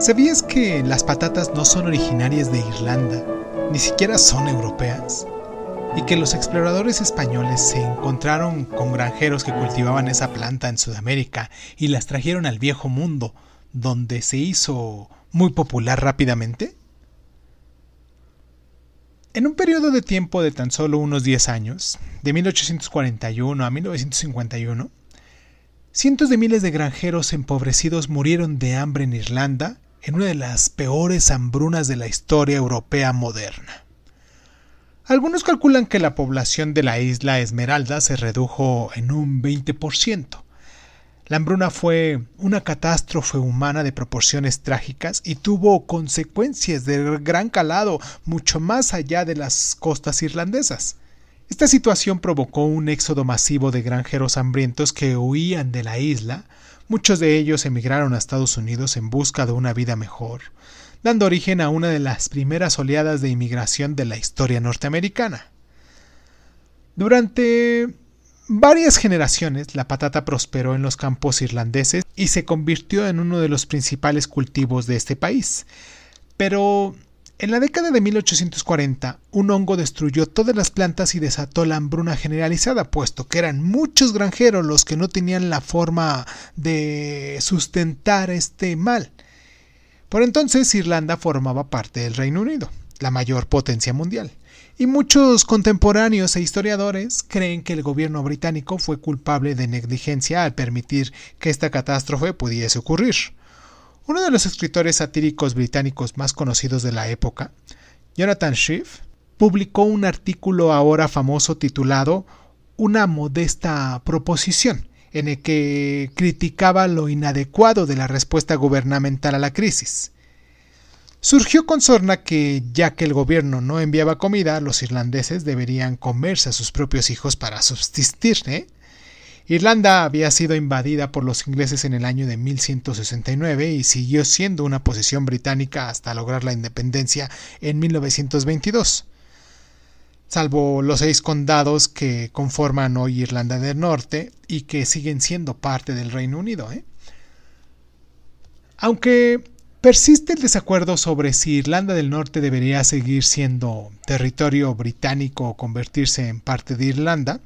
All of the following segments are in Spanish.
¿Sabías que las patatas no son originarias de Irlanda, ni siquiera son europeas? Y que los exploradores españoles se encontraron con granjeros que cultivaban esa planta en Sudamérica y las trajeron al viejo mundo, donde se hizo muy popular rápidamente? En un periodo de tiempo de tan solo unos 10 años, de 1841 a 1951, Cientos de miles de granjeros empobrecidos murieron de hambre en Irlanda, en una de las peores hambrunas de la historia europea moderna. Algunos calculan que la población de la isla Esmeralda se redujo en un 20%. La hambruna fue una catástrofe humana de proporciones trágicas y tuvo consecuencias de gran calado mucho más allá de las costas irlandesas. Esta situación provocó un éxodo masivo de granjeros hambrientos que huían de la isla, muchos de ellos emigraron a Estados Unidos en busca de una vida mejor, dando origen a una de las primeras oleadas de inmigración de la historia norteamericana. Durante varias generaciones la patata prosperó en los campos irlandeses y se convirtió en uno de los principales cultivos de este país. Pero en la década de 1840, un hongo destruyó todas las plantas y desató la hambruna generalizada, puesto que eran muchos granjeros los que no tenían la forma de sustentar este mal. Por entonces Irlanda formaba parte del Reino Unido, la mayor potencia mundial, y muchos contemporáneos e historiadores creen que el gobierno británico fue culpable de negligencia al permitir que esta catástrofe pudiese ocurrir. Uno de los escritores satíricos británicos más conocidos de la época, Jonathan Schiff, publicó un artículo ahora famoso titulado Una modesta proposición, en el que criticaba lo inadecuado de la respuesta gubernamental a la crisis. Surgió con sorna que, ya que el gobierno no enviaba comida, los irlandeses deberían comerse a sus propios hijos para subsistir, ¿eh? Irlanda había sido invadida por los ingleses en el año de 1169 y siguió siendo una posesión británica hasta lograr la independencia en 1922, salvo los seis condados que conforman hoy Irlanda del Norte y que siguen siendo parte del Reino Unido. ¿eh? Aunque persiste el desacuerdo sobre si Irlanda del Norte debería seguir siendo territorio británico o convertirse en parte de Irlanda,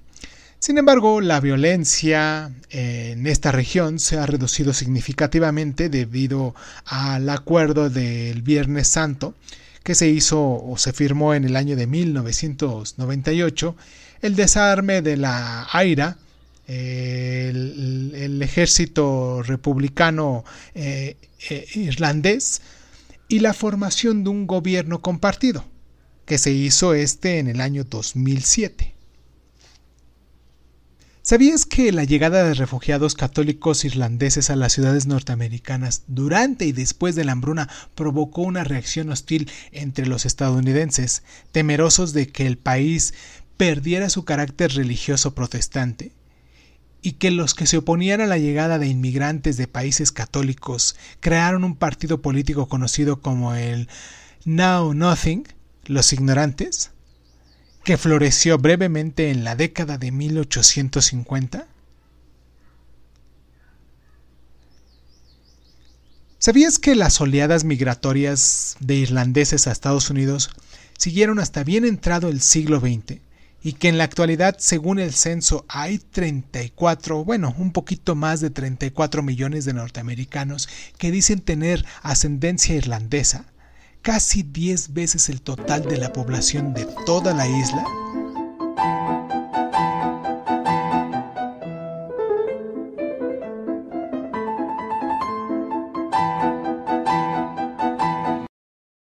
sin embargo, la violencia eh, en esta región se ha reducido significativamente debido al acuerdo del Viernes Santo que se hizo o se firmó en el año de 1998, el desarme de la AIRA, el, ejército republicano eh, eh, irlandés, y la formación de un gobierno compartido, que se hizo este en el año 2007. ¿Sabías que la llegada de refugiados católicos irlandeses a las ciudades norteamericanas durante y después de la hambruna provocó una reacción hostil entre los estadounidenses, temerosos de que el país perdiera su carácter religioso protestante? y que los que se oponían a la llegada de inmigrantes de países católicos crearon un partido político conocido como el Know Nothing, los ignorantes, que floreció brevemente en la década de 1850? ¿Sabías que las oleadas migratorias de irlandeses a Estados Unidos siguieron hasta bien entrado el siglo XX y que en la actualidad, según el censo, hay 34, bueno, un poquito más de 34 millones de norteamericanos que dicen tener ascendencia irlandesa? casi 10 veces el total de la población de toda la isla,